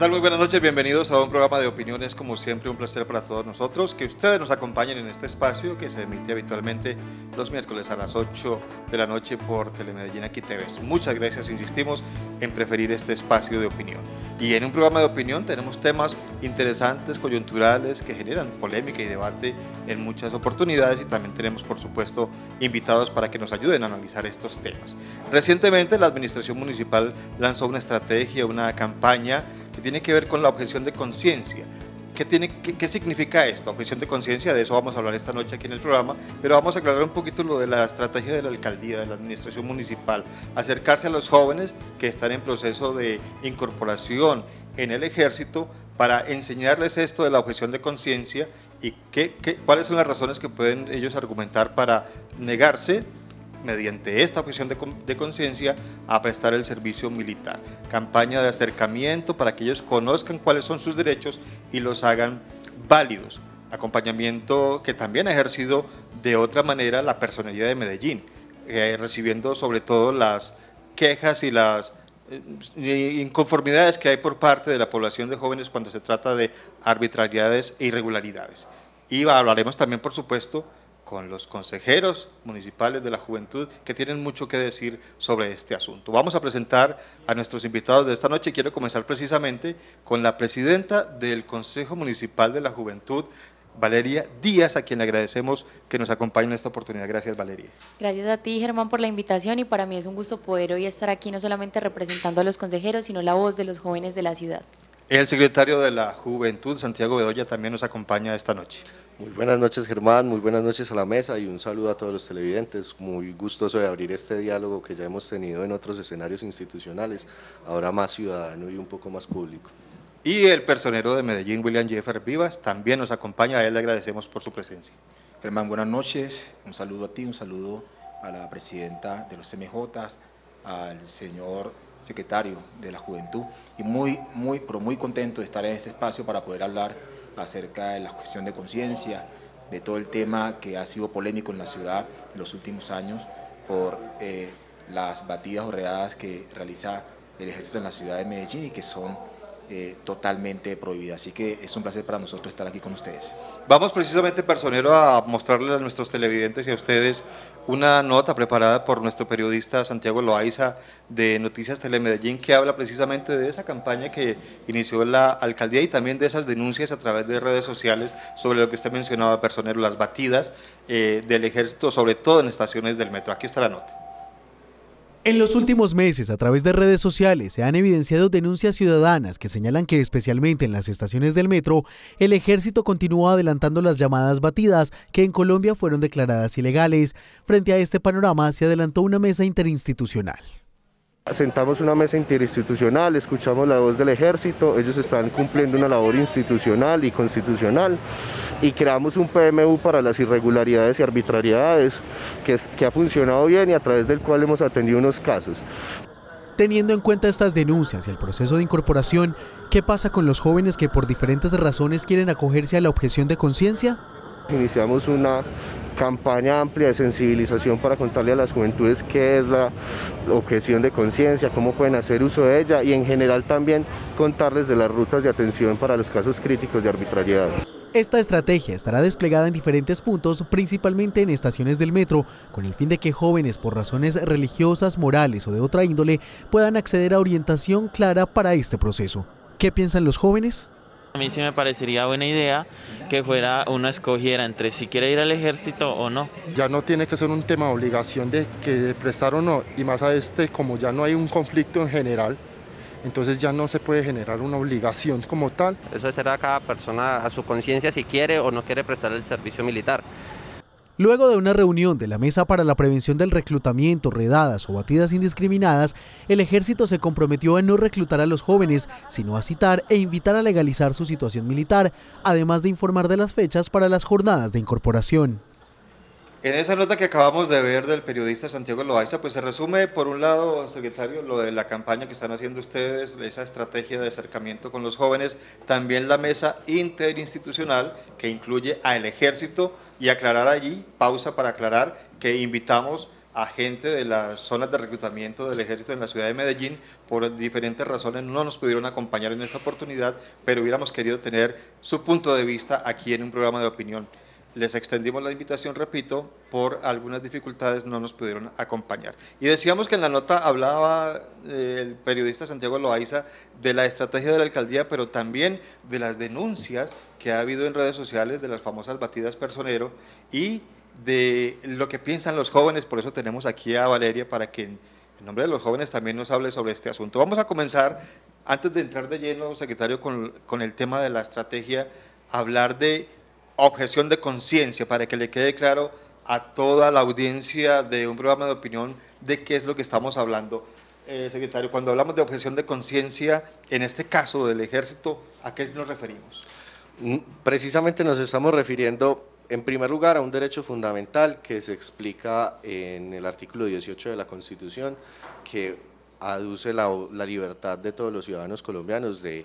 tal? Muy buenas noches, bienvenidos a un programa de opiniones, como siempre un placer para todos nosotros, que ustedes nos acompañen en este espacio que se emite habitualmente los miércoles a las 8 de la noche por Telemedellín Aquí TV. Muchas gracias, insistimos, en preferir este espacio de opinión. Y en un programa de opinión tenemos temas interesantes, coyunturales, que generan polémica y debate en muchas oportunidades y también tenemos, por supuesto, invitados para que nos ayuden a analizar estos temas. Recientemente la Administración Municipal lanzó una estrategia, una campaña tiene que ver con la objeción de conciencia. ¿Qué, significa esto? Objeción de conciencia, de eso vamos a hablar esta noche aquí en el programa, pero vamos a aclarar un poquito lo de la estrategia de la alcaldía, de la administración municipal, acercarse a los jóvenes que están en proceso de incorporación en el ejército para enseñarles esto de la objeción de conciencia y qué, cuáles son las razones que pueden ellos argumentar para negarse mediante esta objeción de conciencia a prestar el servicio militar campaña de acercamiento para que ellos conozcan cuáles son sus derechos y los hagan válidos. Acompañamiento que también ha ejercido de otra manera la personalidad de Medellín, eh, recibiendo sobre todo las quejas y las eh, inconformidades que hay por parte de la población de jóvenes cuando se trata de arbitrariedades e irregularidades. Y hablaremos también, por supuesto, con los consejeros municipales de la juventud que tienen mucho que decir sobre este asunto. Vamos a presentar a nuestros invitados de esta noche. Quiero comenzar precisamente con la presidenta del Consejo Municipal de la Juventud, Valeria Díaz, a quien le agradecemos que nos acompañe en esta oportunidad. Gracias, Valeria. Gracias a ti, Germán, por la invitación y para mí es un gusto poder hoy estar aquí no solamente representando a los consejeros, sino la voz de los jóvenes de la ciudad. El secretario de la Juventud, Santiago Bedoya, también nos acompaña esta noche. Muy buenas noches Germán, muy buenas noches a la mesa y un saludo a todos los televidentes. Muy gustoso de abrir este diálogo que ya hemos tenido en otros escenarios institucionales, ahora más ciudadano y un poco más público. Y el personero de Medellín, William Jeffer Vivas, también nos acompaña, a él le agradecemos por su presencia. Germán, buenas noches, un saludo a ti, un saludo a la presidenta de los Cmj, al señor secretario de la Juventud, y muy, muy, pero muy contento de estar en este espacio para poder hablar acerca de la cuestión de conciencia, de todo el tema que ha sido polémico en la ciudad en los últimos años por eh, las batidas o redadas que realiza el ejército en la ciudad de Medellín y que son eh, totalmente prohibidas. Así que es un placer para nosotros estar aquí con ustedes. Vamos precisamente, personero, a mostrarles a nuestros televidentes y a ustedes una nota preparada por nuestro periodista Santiago Loaiza de Noticias Telemedellín que habla precisamente de esa campaña que inició la alcaldía y también de esas denuncias a través de redes sociales sobre lo que usted mencionaba, personero, las batidas eh, del ejército, sobre todo en estaciones del metro. Aquí está la nota. En los últimos meses, a través de redes sociales, se han evidenciado denuncias ciudadanas que señalan que especialmente en las estaciones del metro, el ejército continúa adelantando las llamadas batidas que en Colombia fueron declaradas ilegales. Frente a este panorama, se adelantó una mesa interinstitucional. Sentamos una mesa interinstitucional, escuchamos la voz del ejército, ellos están cumpliendo una labor institucional y constitucional y creamos un PMU para las irregularidades y arbitrariedades que, que ha funcionado bien y a través del cual hemos atendido unos casos. Teniendo en cuenta estas denuncias y el proceso de incorporación, ¿qué pasa con los jóvenes que por diferentes razones quieren acogerse a la objeción de conciencia? Iniciamos una campaña amplia de sensibilización para contarle a las juventudes qué es la objeción de conciencia, cómo pueden hacer uso de ella y en general también contarles de las rutas de atención para los casos críticos de arbitrariedad. Esta estrategia estará desplegada en diferentes puntos, principalmente en estaciones del metro, con el fin de que jóvenes por razones religiosas, morales o de otra índole puedan acceder a orientación clara para este proceso. ¿Qué piensan los jóvenes? A mí sí me parecería buena idea que fuera uno escogiera entre si quiere ir al ejército o no. Ya no tiene que ser un tema de obligación de que prestar o no, y más a este, como ya no hay un conflicto en general, entonces ya no se puede generar una obligación como tal. Eso será cada persona a su conciencia si quiere o no quiere prestar el servicio militar. Luego de una reunión de la Mesa para la Prevención del Reclutamiento, Redadas o Batidas Indiscriminadas, el ejército se comprometió a no reclutar a los jóvenes, sino a citar e invitar a legalizar su situación militar, además de informar de las fechas para las jornadas de incorporación. En esa nota que acabamos de ver del periodista Santiago Loaiza, pues se resume, por un lado, secretario, lo de la campaña que están haciendo ustedes, esa estrategia de acercamiento con los jóvenes, también la mesa interinstitucional que incluye al ejército, y aclarar allí, pausa para aclarar que invitamos a gente de las zonas de reclutamiento del ejército en la ciudad de Medellín, por diferentes razones no nos pudieron acompañar en esta oportunidad, pero hubiéramos querido tener su punto de vista aquí en un programa de opinión les extendimos la invitación, repito, por algunas dificultades no nos pudieron acompañar. Y decíamos que en la nota hablaba eh, el periodista Santiago Loaiza de la estrategia de la alcaldía, pero también de las denuncias que ha habido en redes sociales de las famosas batidas personero y de lo que piensan los jóvenes. Por eso tenemos aquí a Valeria para que en nombre de los jóvenes también nos hable sobre este asunto. Vamos a comenzar, antes de entrar de lleno, secretario, con, con el tema de la estrategia, hablar de objeción de conciencia para que le quede claro a toda la audiencia de un programa de opinión de qué es lo que estamos hablando. Eh, secretario, cuando hablamos de objeción de conciencia, en este caso del ejército, ¿a qué nos referimos? Mm, precisamente nos estamos refiriendo, en primer lugar, a un derecho fundamental que se explica en el artículo 18 de la Constitución, que aduce la libertad de todos los ciudadanos colombianos de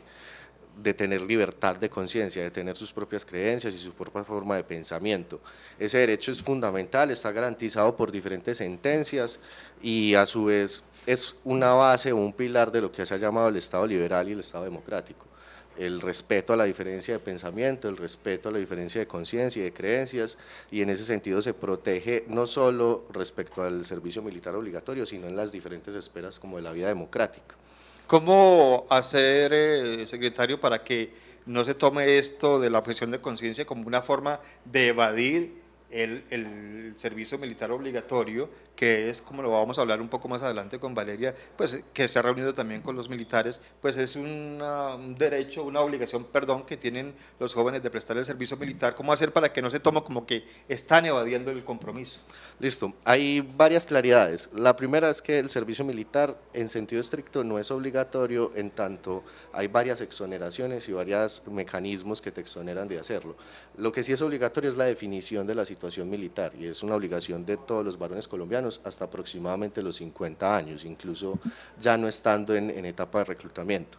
de tener libertad de conciencia, de tener sus propias creencias y su propia forma de pensamiento. Ese derecho es fundamental, está garantizado por diferentes sentencias y a su vez es una base o un pilar de lo que se ha llamado el Estado liberal y el Estado democrático. El respeto a la diferencia de pensamiento, el respeto a la diferencia de conciencia y de creencias, y en ese sentido se protege no solo respecto al servicio militar obligatorio, sino en las diferentes esferas como de la vida democrática. ¿Cómo hacer, eh, secretario, para que no se tome esto de la objeción de conciencia como una forma de evadir el, servicio militar obligatorio, que es, como lo vamos a hablar un poco más adelante con Valeria, pues que se ha reunido también con los militares, pues es un derecho, una obligación, perdón, que tienen los jóvenes de prestar el servicio militar. ¿Cómo hacer para que no se tome como que están evadiendo el compromiso? Listo, hay varias claridades. La primera es que el servicio militar en sentido estricto no es obligatorio, en tanto hay varias exoneraciones y varios mecanismos que te exoneran de hacerlo. Lo que sí es obligatorio es la definición de la situación militar y es una obligación de todos los varones colombianos hasta aproximadamente los 50 años, incluso ya no estando en, en etapa de reclutamiento.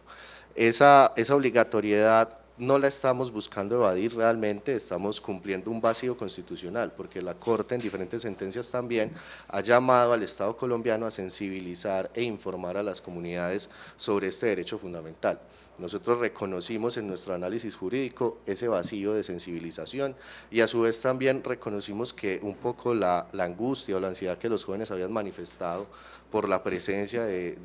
Esa, esa obligatoriedad no la estamos buscando evadir realmente, estamos cumpliendo un vacío constitucional, porque la Corte en diferentes sentencias también ha llamado al Estado colombiano a sensibilizar e informar a las comunidades sobre este derecho fundamental. Nosotros reconocimos en nuestro análisis jurídico ese vacío de sensibilización y a su vez también reconocimos que un poco la, angustia o la ansiedad que los jóvenes habían manifestado por la presencia de,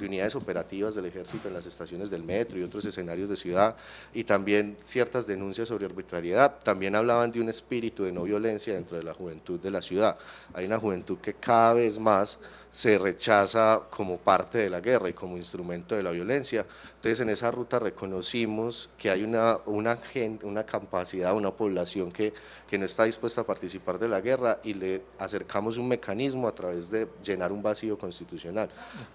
unidades operativas del ejército en las estaciones del metro y otros escenarios de ciudad, y también ciertas denuncias sobre arbitrariedad. También hablaban de un espíritu de no violencia dentro de la juventud de la ciudad. Hay una juventud que cada vez más se rechaza como parte de la guerra y como instrumento de la violencia. Entonces, en esa ruta reconocimos que hay una, una, gente, una capacidad, una población que, que no está dispuesta a participar de la guerra y le acercamos un mecanismo a través de llenar un vacío constitucional.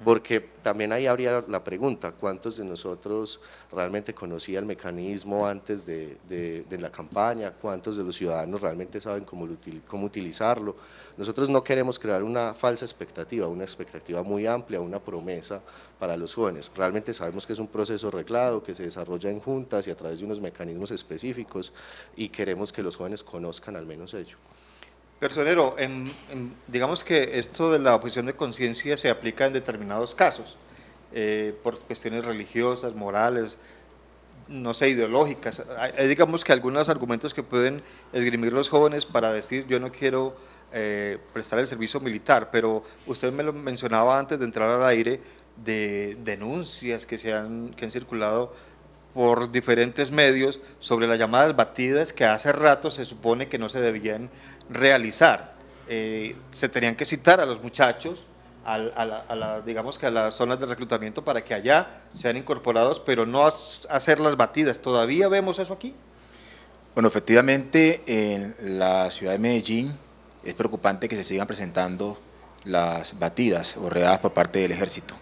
Porque también ahí habría la pregunta, ¿cuántos de nosotros realmente conocía el mecanismo antes de, de, de la campaña? ¿Cuántos de los ciudadanos realmente saben cómo, cómo utilizarlo? Nosotros no queremos crear una falsa expectativa expectativa, una expectativa muy amplia, una promesa para los jóvenes. Realmente sabemos que es un proceso reglado, que se desarrolla en juntas y a través de unos mecanismos específicos y queremos que los jóvenes conozcan al menos ello. Personero, digamos que esto de la oposición de conciencia se aplica en determinados casos, eh, por cuestiones religiosas, morales, no sé, ideológicas. Hay, digamos que algunos argumentos que pueden esgrimir los jóvenes para decir yo no quiero eh, prestar el servicio militar, pero usted me lo mencionaba antes de entrar al aire de denuncias que, se han, que han circulado por diferentes medios sobre las llamadas batidas que hace rato se supone que no se debían realizar. Eh, se tenían que citar a los muchachos a, digamos que a las zonas de reclutamiento para que allá sean incorporados, pero no hacer las batidas. ¿Todavía vemos eso aquí? Bueno, efectivamente, en la ciudad de Medellín es preocupante que se sigan presentando las batidas o redadas por parte del ejército.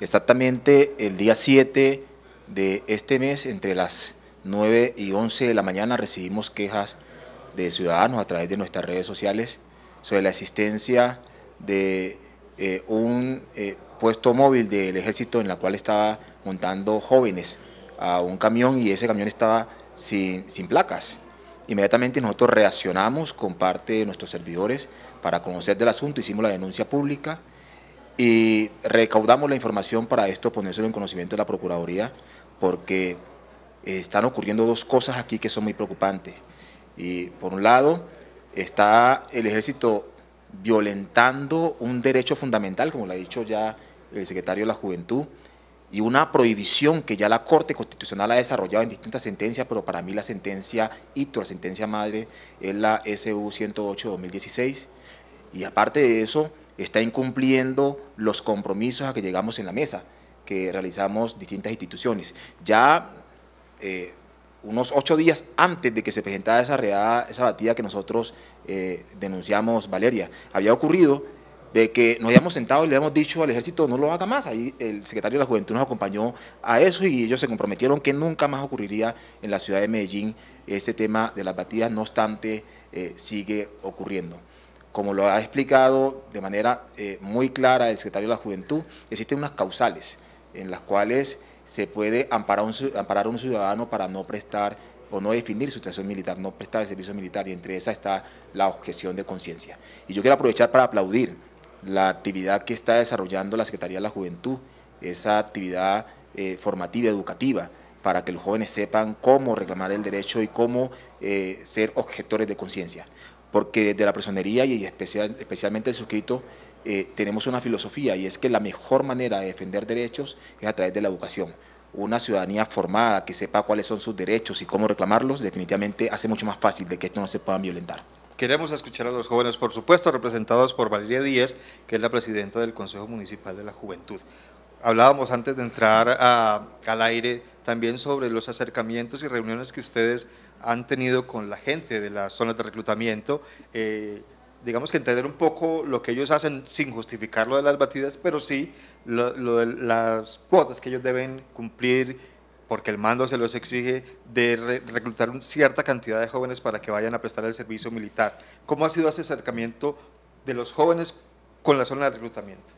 Exactamente el día 7 de este mes, entre las 9 y 11 de la mañana, recibimos quejas de ciudadanos a través de nuestras redes sociales sobre la existencia de eh, un eh, puesto móvil del ejército en la cual estaba montando jóvenes a un camión y ese camión estaba sin placas. Inmediatamente nosotros reaccionamos con parte de nuestros servidores para conocer del asunto, hicimos la denuncia pública y recaudamos la información para esto, ponérselo en conocimiento de la Procuraduría, porque están ocurriendo dos cosas aquí que son muy preocupantes. Y por un lado, está el ejército violentando un derecho fundamental, como lo ha dicho ya el secretario de la Juventud, y una prohibición que ya la Corte Constitucional ha desarrollado en distintas sentencias, pero para mí la sentencia hito, la sentencia madre, es la SU 108-2016, y aparte de eso, está incumpliendo los compromisos a que llegamos en la mesa, que realizamos distintas instituciones. Ya eh, unos ocho días antes de que se presentara esa esa batida que nosotros eh, denunciamos, Valeria, había ocurrido de que nos habíamos sentado y le hemos dicho al ejército no lo haga más. Ahí el secretario de la Juventud nos acompañó a eso y ellos se comprometieron que nunca más ocurriría en la ciudad de Medellín este tema de las batidas, no obstante, eh, sigue ocurriendo. Como lo ha explicado de manera eh, muy clara el secretario de la Juventud, existen unas causales en las cuales se puede amparar, un, amparar a un ciudadano para no prestar o no definir su situación militar, no prestar el servicio militar, y entre esas está la objeción de conciencia. Y yo quiero aprovechar para aplaudir la actividad que está desarrollando la Secretaría de la Juventud, esa actividad eh, formativa, educativa, para que los jóvenes sepan cómo reclamar el derecho y cómo eh, ser objetores de conciencia. Porque desde la personería y especialmente el suscrito, eh, tenemos una filosofía y es que la mejor manera de defender derechos es a través de la educación. Una ciudadanía formada que sepa cuáles son sus derechos y cómo reclamarlos, definitivamente hace mucho más fácil de que esto no se pueda violentar. Queremos escuchar a los jóvenes, por supuesto, representados por Valeria Díez, que es la presidenta del Consejo Municipal de la Juventud. Hablábamos antes de entrar al aire también sobre los acercamientos y reuniones que ustedes han tenido con la gente de las zonas de reclutamiento. Eh, digamos que entender un poco lo que ellos hacen sin justificar lo de las batidas, pero sí lo, lo de las cuotas que ellos deben cumplir porque el mando se los exige, de reclutar una cierta cantidad de jóvenes para que vayan a prestar el servicio militar. ¿Cómo ha sido ese acercamiento de los jóvenes con la zona de reclutamiento?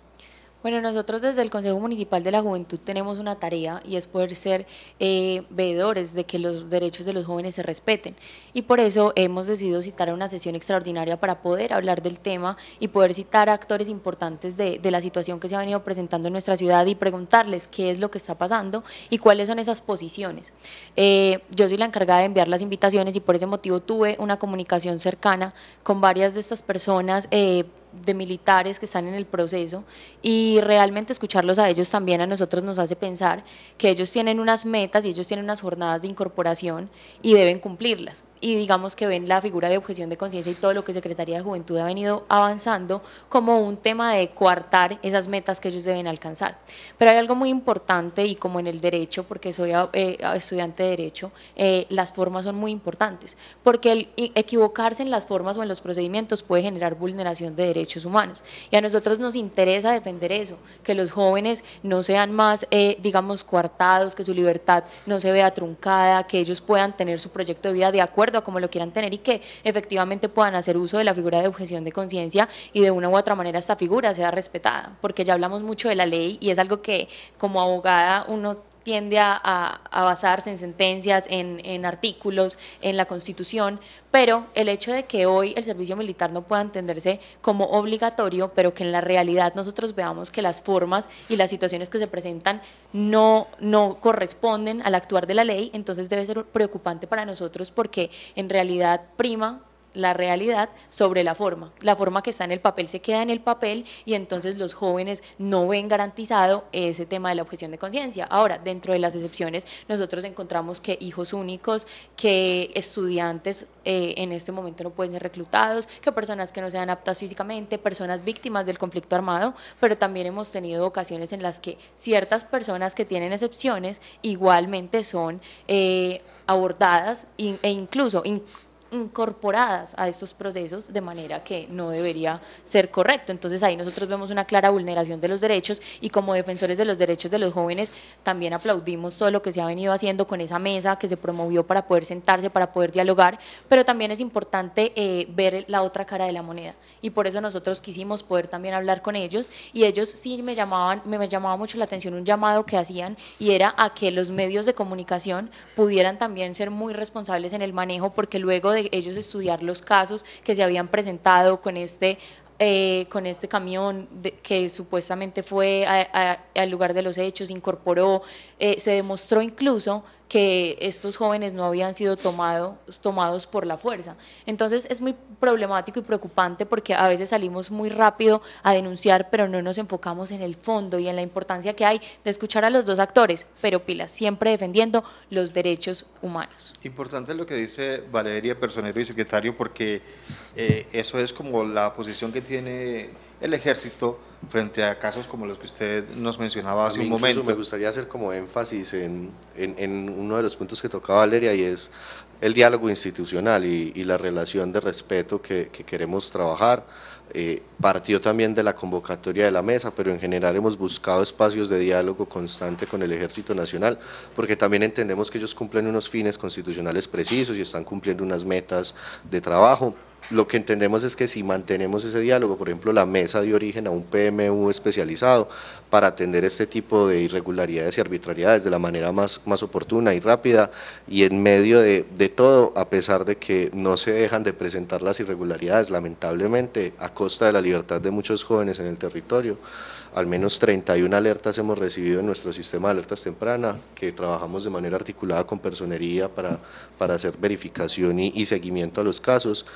Bueno, nosotros desde el Consejo Municipal de la Juventud tenemos una tarea y es poder ser eh, veedores de que los derechos de los jóvenes se respeten y por eso hemos decidido citar una sesión extraordinaria para poder hablar del tema y poder citar a actores importantes de, la situación que se ha venido presentando en nuestra ciudad y preguntarles qué es lo que está pasando y cuáles son esas posiciones. Eh, yo soy la encargada de enviar las invitaciones y por ese motivo tuve una comunicación cercana con varias de estas personas eh, de militares que están en el proceso y realmente escucharlos a ellos también a nosotros nos hace pensar que ellos tienen unas metas y ellos tienen unas jornadas de incorporación y deben cumplirlas y digamos que ven la figura de objeción de conciencia y todo lo que Secretaría de Juventud ha venido avanzando como un tema de coartar esas metas que ellos deben alcanzar. Pero hay algo muy importante y como en el derecho, porque soy eh, estudiante de derecho, eh, las formas son muy importantes, porque el equivocarse en las formas o en los procedimientos puede generar vulneración de derechos humanos. Y a nosotros nos interesa defender eso, que los jóvenes no sean más, eh, digamos, coartados, que su libertad no se vea truncada, que ellos puedan tener su proyecto de vida de acuerdo como lo quieran tener, y que efectivamente puedan hacer uso de la figura de objeción de conciencia y de una u otra manera esta figura sea respetada, porque ya hablamos mucho de la ley y es algo que como abogada uno tiende a, basarse en sentencias, en, artículos, en la Constitución, pero el hecho de que hoy el servicio militar no pueda entenderse como obligatorio, pero que en la realidad nosotros veamos que las formas y las situaciones que se presentan no, no corresponden al actuar de la ley, entonces debe ser preocupante para nosotros porque en realidad prima la realidad sobre la forma. La forma que está en el papel se queda en el papel y entonces los jóvenes no ven garantizado ese tema de la objeción de conciencia. Ahora, dentro de las excepciones, nosotros encontramos que hijos únicos, que estudiantes eh, en este momento no pueden ser reclutados, que personas que no sean aptas físicamente, personas víctimas del conflicto armado, pero también hemos tenido ocasiones en las que ciertas personas que tienen excepciones igualmente son... Eh, abordadas e incluso incorporadas a estos procesos de manera que no debería ser correcto. Entonces ahí nosotros vemos una clara vulneración de los derechos y como defensores de los derechos de los jóvenes también aplaudimos todo lo que se ha venido haciendo con esa mesa que se promovió para poder sentarse, para poder dialogar, pero también es importante eh, ver la otra cara de la moneda y por eso nosotros quisimos poder también hablar con ellos y ellos sí me llamaban, me, llamaba mucho la atención un llamado que hacían y era a que los medios de comunicación pudieran también ser muy responsables en el manejo porque luego de ellos estudiar los casos que se habían presentado con este eh, con este camión que supuestamente fue al lugar de los hechos, incorporó, eh, se demostró incluso que estos jóvenes no habían sido tomados por la fuerza. Entonces es muy problemático y preocupante porque a veces salimos muy rápido a denunciar, pero no nos enfocamos en el fondo y en la importancia que hay de escuchar a los dos actores, pero pilas, siempre defendiendo los derechos humanos. Importante lo que dice Valeria Personero y secretario, porque eh, eso es como la posición que tiene el ejército frente a casos como los que usted nos mencionaba hace un momento. Me gustaría hacer como énfasis en, uno de los puntos que tocaba Valeria y es el diálogo institucional y, la relación de respeto que, queremos trabajar. Eh, partió también de la convocatoria de la mesa, pero en general hemos buscado espacios de diálogo constante con el Ejército Nacional, porque también entendemos que ellos cumplen unos fines constitucionales precisos y están cumpliendo unas metas de trabajo lo que entendemos es que si mantenemos ese diálogo, por ejemplo, la mesa de origen a un PMU especializado para atender este tipo de irregularidades y arbitrariedades de la manera más, oportuna y rápida y en medio de todo, a pesar de que no se dejan de presentar las irregularidades, lamentablemente, a costa de la libertad de muchos jóvenes en el territorio al menos 31 alertas hemos recibido en nuestro sistema de alertas tempranas, que trabajamos de manera articulada con personería para, para hacer verificación y, seguimiento a los casos,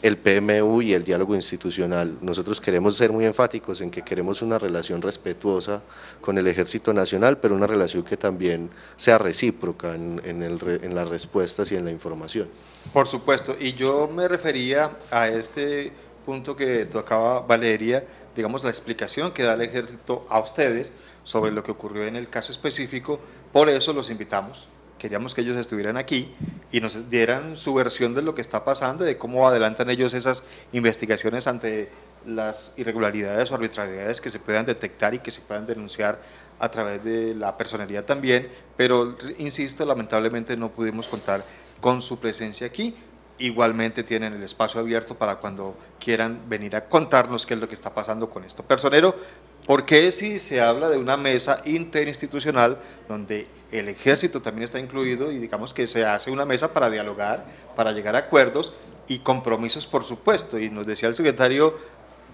el PMU y el diálogo institucional. Nosotros queremos ser muy enfáticos en que queremos una relación respetuosa con el Ejército Nacional, pero una relación que también sea recíproca en, en las respuestas y en la información. Por supuesto, y yo me refería a este punto que tocaba Valeria, digamos, la explicación que da el ejército a ustedes sobre lo que ocurrió en el caso específico. Por eso los invitamos. Queríamos que ellos estuvieran aquí y nos dieran su versión de lo que está pasando, de cómo adelantan ellos esas investigaciones ante las irregularidades o arbitrariedades que se puedan detectar y que se puedan denunciar a través de la personalidad también, pero insisto, lamentablemente no pudimos contar con su presencia aquí, igualmente tienen el espacio abierto para cuando quieran venir a contarnos qué es lo que está pasando con esto. Personero, ¿por qué si se habla de una mesa interinstitucional donde el ejército también está incluido y digamos que se hace una mesa para dialogar, para llegar a acuerdos y compromisos, por supuesto? Y nos decía el secretario,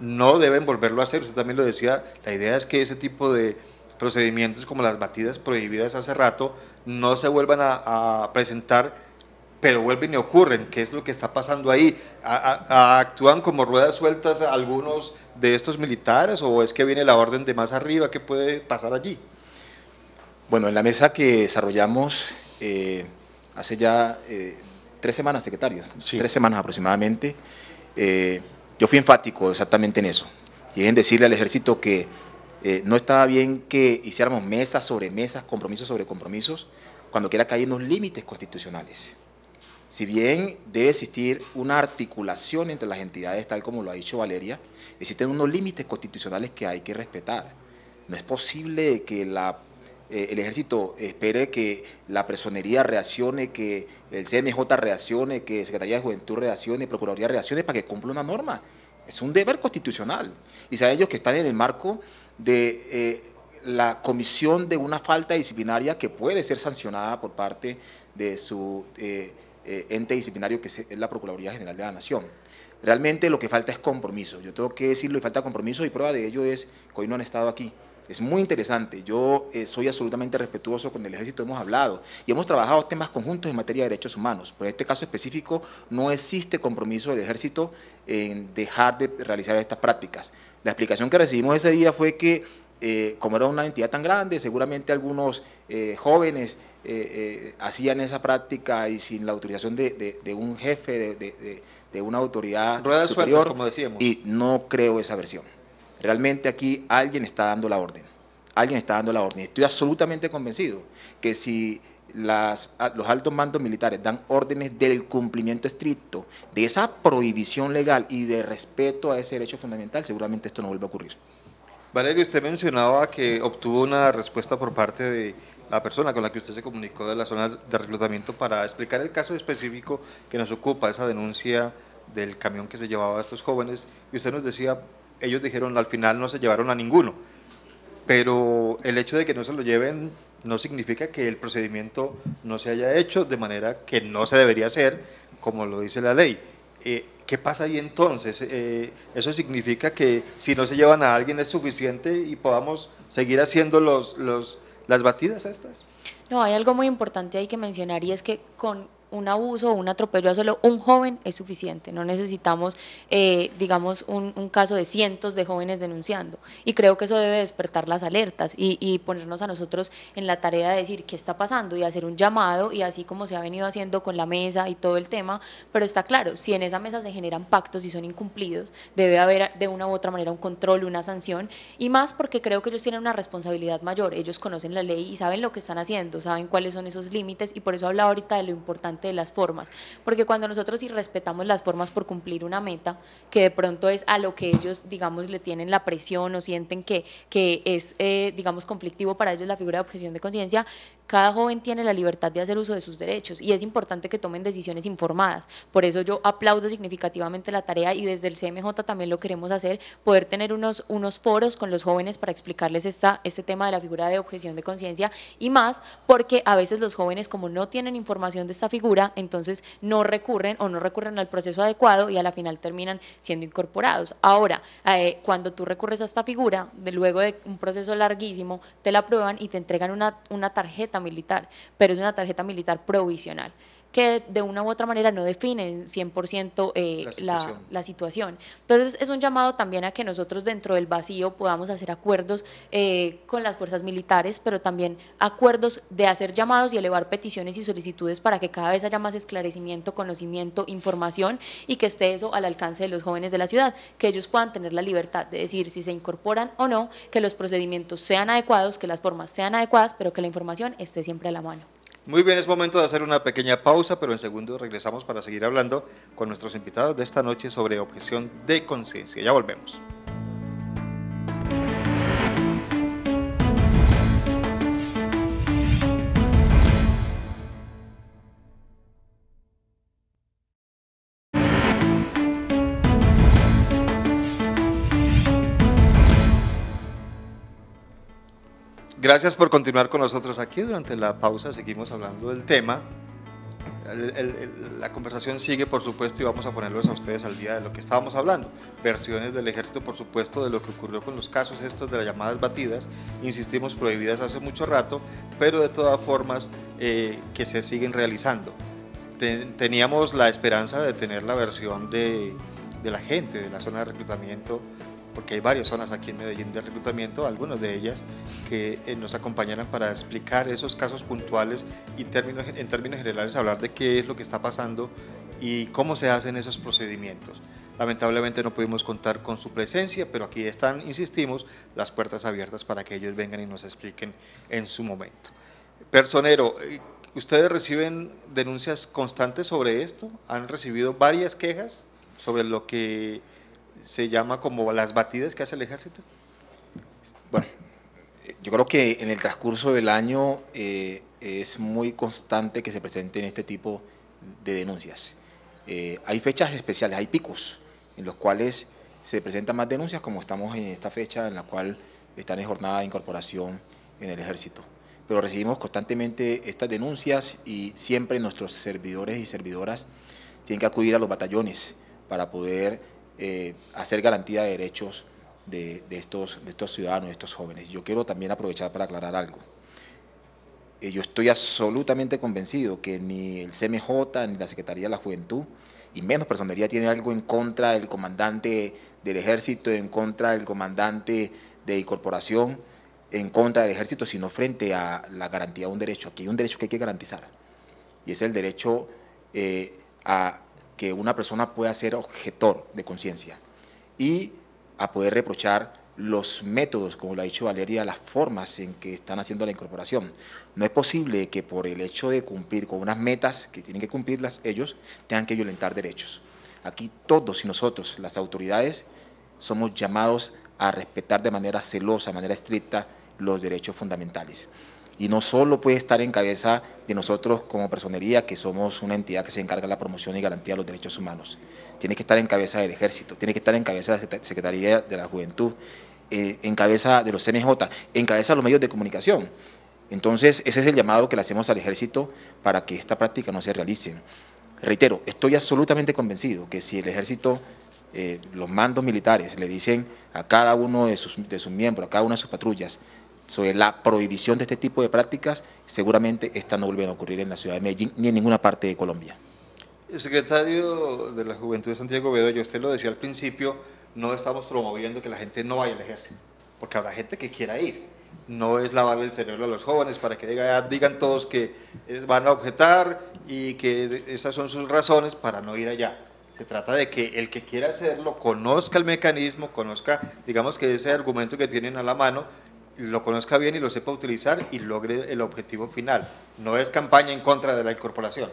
no deben volverlo a hacer, usted también lo decía, la idea es que ese tipo de procedimientos como las batidas prohibidas hace rato no se vuelvan a, a presentar pero vuelven y ocurren, ¿Qué es lo que está pasando ahí. ¿A, actúan como ruedas sueltas algunos de estos militares o es que viene la orden de más arriba? ¿Qué puede pasar allí? Bueno, en la mesa que desarrollamos eh, hace ya eh, tres semanas, secretario, tres semanas aproximadamente, eh, yo fui enfático exactamente en eso, y en decirle al ejército que no estaba bien que hiciéramos mesas sobre mesas, compromisos sobre compromisos, cuando quiera que en unos límites constitucionales. Si bien debe existir una articulación entre las entidades, tal como lo ha dicho Valeria, existen unos límites constitucionales que hay que respetar. No es posible que la, eh, el ejército espere que la personería reaccione, que el CMJ reaccione, que Secretaría de Juventud reaccione, Procuraduría reaccione para que cumpla una norma. Es un deber constitucional. Y saben ellos que están en el marco de... Eh, la comisión de una falta disciplinaria que puede ser sancionada por parte de su eh, eh, ente disciplinario que es eh, la Procuraduría General de la Nación. Realmente lo que falta es compromiso. Yo tengo que decirlo y falta compromiso y prueba de ello es que hoy no han estado aquí. Es muy interesante. Yo eh, soy absolutamente respetuoso con el ejército, hemos hablado y hemos trabajado temas conjuntos en materia de derechos humanos. Pero en este caso específico no existe compromiso del ejército en dejar de realizar estas prácticas. La explicación que recibimos ese día fue que como era una entidad tan grande, seguramente algunos jóvenes eh, eh, hacían esa práctica y sin la autorización de, un jefe, de, una autoridad Rueda superior, como decíamos. y no creo esa versión. Realmente aquí alguien está dando la orden, alguien está dando la orden. Estoy absolutamente convencido que si los altos mandos militares dan órdenes del cumplimiento estricto de esa prohibición legal y de respeto a ese derecho fundamental, seguramente esto no vuelve a ocurrir. Valerio, usted mencionaba que obtuvo una respuesta por parte de la persona con la que usted se comunicó de la zona de reclutamiento para explicar el caso específico que nos ocupa, esa denuncia del camión que se llevaba a estos jóvenes. Y usted nos decía, ellos dijeron al final no se llevaron a ninguno. Pero el hecho de que no se lo lleven no significa que el procedimiento no se haya hecho de manera que no se debería hacer, como lo dice la ley. Eh, ¿Qué pasa ahí entonces? Eh, ¿Eso significa que si no se llevan a alguien es suficiente y podamos seguir haciendo los, los las batidas estas. No, hay algo muy importante ahí que mencionar y es que con un abuso o un atropello a solo un joven es suficiente. No necesitamos, eh, digamos, un, caso de cientos de jóvenes denunciando. Y creo que eso debe despertar las alertas y, ponernos a nosotros en la tarea de decir qué está pasando y hacer un llamado y así como se ha venido haciendo con la mesa y todo el tema. Pero está claro, si en esa mesa se generan pactos y son incumplidos, debe haber de una u otra manera un control, una sanción y más porque creo que ellos tienen una responsabilidad mayor. Ellos conocen la ley y saben lo que están haciendo, saben cuáles son esos límites y por eso habla ahorita de lo importante de las formas, porque cuando nosotros irrespetamos las formas por cumplir una meta, que de pronto es a lo que ellos, digamos, le tienen la presión o sienten que, que es, eh, digamos, conflictivo para ellos la figura de objeción de conciencia, cada joven tiene la libertad de hacer uso de sus derechos y es importante que tomen decisiones informadas. Por eso yo aplaudo significativamente la tarea y desde el CMJ también lo queremos hacer, poder tener unos, unos foros con los jóvenes para explicarles esta, este tema de la figura de objeción de conciencia y más porque a veces los jóvenes como no tienen información de esta figura, entonces no recurren o no recurren al proceso adecuado y a la final terminan siendo incorporados. Ahora, eh, cuando tú recurres a esta figura, de, luego de un proceso larguísimo, te la prueban y te entregan una tarjeta militar, pero es una tarjeta militar provisional que de una u otra manera no definen 100% eh, la, situación. La, Entonces es un llamado también a que nosotros dentro del vacío podamos hacer acuerdos eh, con las fuerzas militares, pero también acuerdos de hacer llamados y elevar peticiones y solicitudes para que cada vez haya más esclarecimiento, conocimiento, información y que esté eso al alcance de los jóvenes de la ciudad, que ellos puedan tener la libertad de decir si se incorporan o no, que los procedimientos sean adecuados, que las formas sean adecuadas, pero que la información esté siempre a la mano. Muy bien, es momento de hacer una pequeña pausa, pero en segundos regresamos para seguir hablando con nuestros invitados de esta noche sobre objeción de conciencia. Ya volvemos. Gracias por continuar con nosotros aquí. Durante la pausa seguimos hablando del tema. la conversación sigue, por supuesto, y vamos a ponerlos a ustedes al día de lo que estábamos hablando. Versiones del ejército, por supuesto, de lo que ocurrió con los casos estos de las llamadas batidas, insistimos, prohibidas hace mucho rato, pero de todas formas eh, que se siguen realizando. teníamos la esperanza de tener la versión de, de la gente de la zona de reclutamiento porque hay varias zonas aquí en Medellín de reclutamiento, algunas de ellas que eh, nos acompañaran para explicar esos casos puntuales y términos, en términos generales hablar de qué es lo que está pasando y cómo se hacen esos procedimientos. Lamentablemente no pudimos contar con su presencia, pero aquí están, insistimos, las puertas abiertas para que ellos vengan y nos expliquen en su momento. Personero, eh, ¿ustedes reciben denuncias constantes sobre esto? ¿Han recibido varias quejas sobre lo que se llama como las batidas que hace el ejército? Bueno, yo creo que en el transcurso del año eh, es muy constante que se presenten este tipo de denuncias. Eh, hay fechas especiales, hay picos en los cuales se presentan más denuncias, como estamos en esta fecha en la cual están en jornada de incorporación en el ejército. Pero recibimos constantemente estas denuncias y siempre nuestros servidores y servidoras tienen que acudir a los batallones para poder eh, hacer garantía de derechos de, estos, de estos ciudadanos, de estos jóvenes. Yo quiero también aprovechar para aclarar algo. Eh, yo estoy absolutamente convencido que ni el CMJ, ni la Secretaría de la Juventud, y menos Personería, tiene algo en contra del comandante del ejército, en contra del comandante de incorporación, en contra del ejército, sino frente a la garantía de un derecho. Aquí hay un derecho que hay que garantizar, y es el derecho eh, a que una persona pueda ser objetor de conciencia y a poder reprochar los métodos, como lo ha dicho Valeria, las formas en que están haciendo la incorporación. No es posible que por el hecho de cumplir con unas metas que tienen que cumplirlas ellos, tengan que violentar derechos. Aquí todos y nosotros, las autoridades, somos llamados a respetar de manera celosa, de manera estricta, los derechos fundamentales y no solo puede estar en cabeza de nosotros como personería, que somos una entidad que se encarga de la promoción y garantía de los derechos humanos. Tiene que estar en cabeza del ejército, tiene que estar en cabeza de la Secretaría de la Juventud, eh, en cabeza de los CNJ, en cabeza de los medios de comunicación. Entonces, ese es el llamado que le hacemos al ejército para que esta práctica no se realice. Reitero, estoy absolutamente convencido que si el ejército eh, los mandos militares le dicen a cada uno de sus, de sus miembros, a cada una de sus patrullas, sobre la prohibición de este tipo de prácticas, seguramente esta no vuelven a ocurrir en la ciudad de Medellín ni en ninguna parte de Colombia. El secretario de la Juventud de Santiago Bedoya, usted lo decía al principio, no estamos promoviendo que la gente no vaya al ejército, porque habrá gente que quiera ir. No es lavar el cerebro a los jóvenes para que digan todos que van a objetar y que esas son sus razones para no ir allá. Se trata de que el que quiera hacerlo conozca el mecanismo, conozca, digamos que ese argumento que tienen a la mano lo conozca bien y lo sepa utilizar y logre el objetivo final. No es campaña en contra de la incorporación.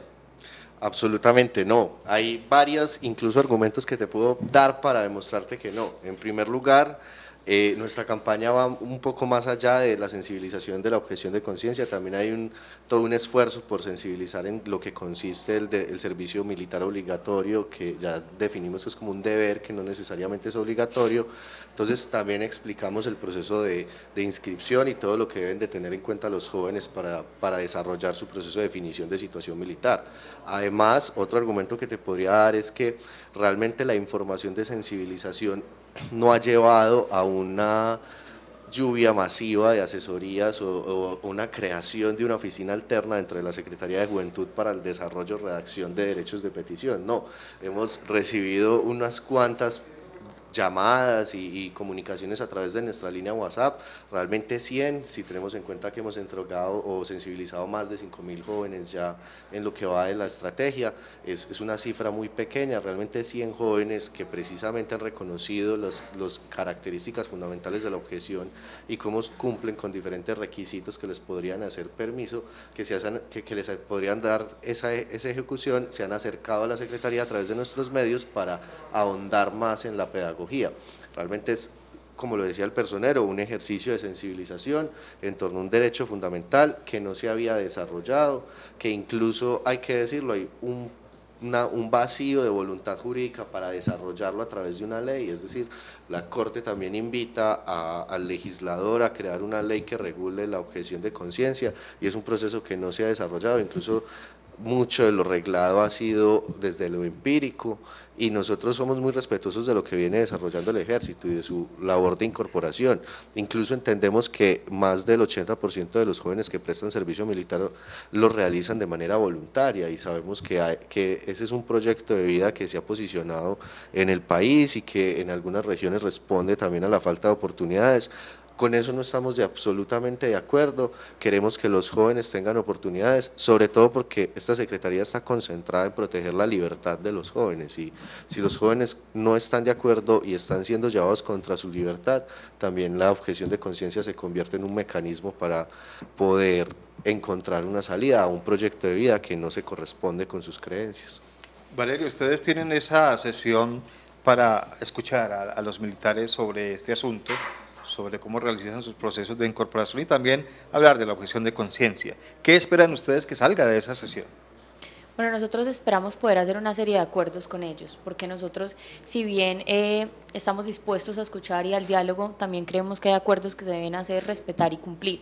Absolutamente no. Hay varias, incluso argumentos que te puedo dar para demostrarte que no. En primer lugar, eh, nuestra campaña va un poco más allá de la sensibilización de la objeción de conciencia, también hay todo un esfuerzo por sensibilizar en lo que consiste el, servicio militar obligatorio, que ya definimos que es como un deber que no necesariamente es obligatorio, entonces también explicamos el proceso de, inscripción y todo lo que deben de tener en cuenta los jóvenes para, para desarrollar su proceso de definición de situación militar. Además, otro argumento que te podría dar es que realmente la información de sensibilización no ha llevado a una lluvia masiva de asesorías o, una creación de una oficina alterna entre la Secretaría de Juventud para el Desarrollo y Redacción de Derechos de Petición. No, hemos recibido unas cuantas llamadas y, comunicaciones a través de nuestra línea WhatsApp, realmente 100, si tenemos en cuenta que hemos entregado o sensibilizado más de 5.000 jóvenes ya en lo que va de la estrategia, es, una cifra muy pequeña, realmente 100 jóvenes que precisamente han reconocido las características fundamentales de la objeción y cómo cumplen con diferentes requisitos que les podrían hacer permiso, que, se hacen, que, les podrían dar esa ejecución, se han acercado a la Secretaría a través de nuestros medios para ahondar más en la pedagogía Realmente es como lo decía el personero, un ejercicio de sensibilización en torno a un derecho fundamental que no se había desarrollado, que incluso, hay que decirlo, hay un, vacío de voluntad jurídica para desarrollarlo a través de una ley, es decir, la Corte también invita al legislador a crear una ley que regule la objeción de conciencia y es un proceso que no se ha desarrollado, incluso mucho de lo reglado ha sido desde lo empírico y nosotros somos muy respetuosos de lo que viene desarrollando el ejército y de su labor de incorporación. Incluso entendemos que más del 80% de los jóvenes que prestan servicio militar lo realizan de manera voluntaria y sabemos que, que ese es un proyecto de vida que se ha posicionado en el país y que en algunas regiones responde también a la falta de oportunidades. Con eso no estamos de absolutamente de acuerdo. Queremos que los jóvenes tengan oportunidades, sobre todo porque esta Secretaría está concentrada en proteger la libertad de los jóvenes. Y si los jóvenes no están de acuerdo y están siendo llevados contra su libertad, también la objeción de conciencia se convierte en un mecanismo para poder encontrar una salida a un proyecto de vida que no se corresponde con sus creencias. Valerio, ustedes tienen esa sesión para escuchar a los militares sobre este asunto sobre cómo realizan sus procesos de incorporación y también hablar de la objeción de conciencia. ¿Qué esperan ustedes que salga de esa sesión? Bueno, nosotros esperamos poder hacer una serie de acuerdos con ellos, porque nosotros, si bien eh, estamos dispuestos a escuchar y al diálogo, también creemos que hay acuerdos que se deben hacer, respetar y cumplir.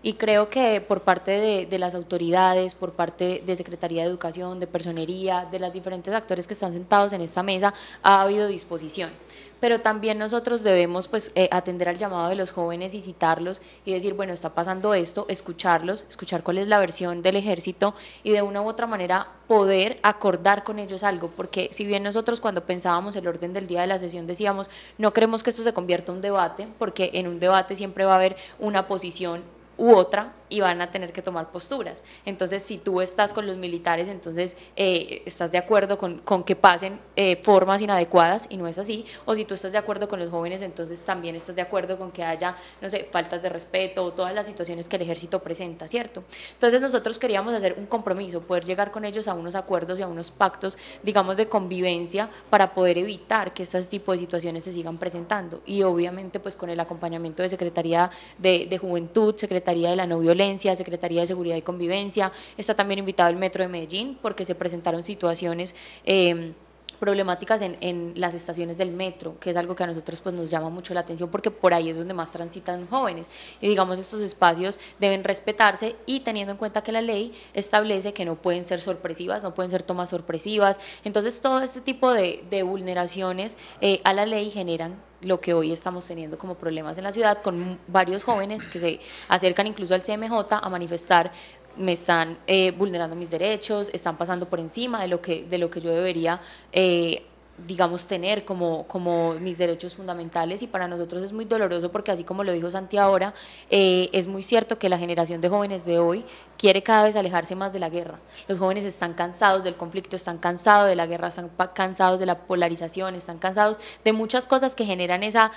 Y creo que por parte de, las autoridades, por parte de Secretaría de Educación, de Personería, de los diferentes actores que están sentados en esta mesa, ha habido disposición. Pero también nosotros debemos pues, eh, atender al llamado de los jóvenes y citarlos y decir, bueno, está pasando esto, escucharlos, escuchar cuál es la versión del ejército y de una u otra manera poder acordar con ellos algo. Porque si bien nosotros cuando pensábamos el orden del día de la sesión decíamos, no creemos que esto se convierta en un debate, porque en un debate siempre va a haber una posición u otra y van a tener que tomar posturas. Entonces, si tú estás con los militares, entonces eh, estás de acuerdo con, con que pasen eh, formas inadecuadas y no es así. O si tú estás de acuerdo con los jóvenes, entonces también estás de acuerdo con que haya, no sé, faltas de respeto o todas las situaciones que el ejército presenta, ¿cierto? Entonces, nosotros queríamos hacer un compromiso, poder llegar con ellos a unos acuerdos y a unos pactos, digamos, de convivencia para poder evitar que este tipo de situaciones se sigan presentando. Y obviamente, pues con el acompañamiento de Secretaría de, de Juventud, Secretaría Secretaría de la No Violencia, Secretaría de Seguridad y Convivencia, está también invitado el Metro de Medellín porque se presentaron situaciones... Eh, problemáticas en, en, las estaciones del metro, que es algo que a nosotros pues, nos llama mucho la atención porque por ahí es donde más transitan jóvenes. Y digamos, estos espacios deben respetarse y teniendo en cuenta que la ley establece que no pueden ser sorpresivas, no pueden ser tomas sorpresivas. Entonces, todo este tipo de, vulneraciones eh, a la ley generan lo que hoy estamos teniendo como problemas en la ciudad, con varios jóvenes que se acercan incluso al CMJ a manifestar me están eh, vulnerando mis derechos, están pasando por encima de lo que, de lo que yo debería, eh, digamos, tener como, como mis derechos fundamentales. Y para nosotros es muy doloroso porque, así como lo dijo Santi ahora, eh, es muy cierto que la generación de jóvenes de hoy quiere cada vez alejarse más de la guerra. Los jóvenes están cansados del conflicto, están cansados de la guerra, están cansados de la polarización, están cansados de muchas cosas que generan esa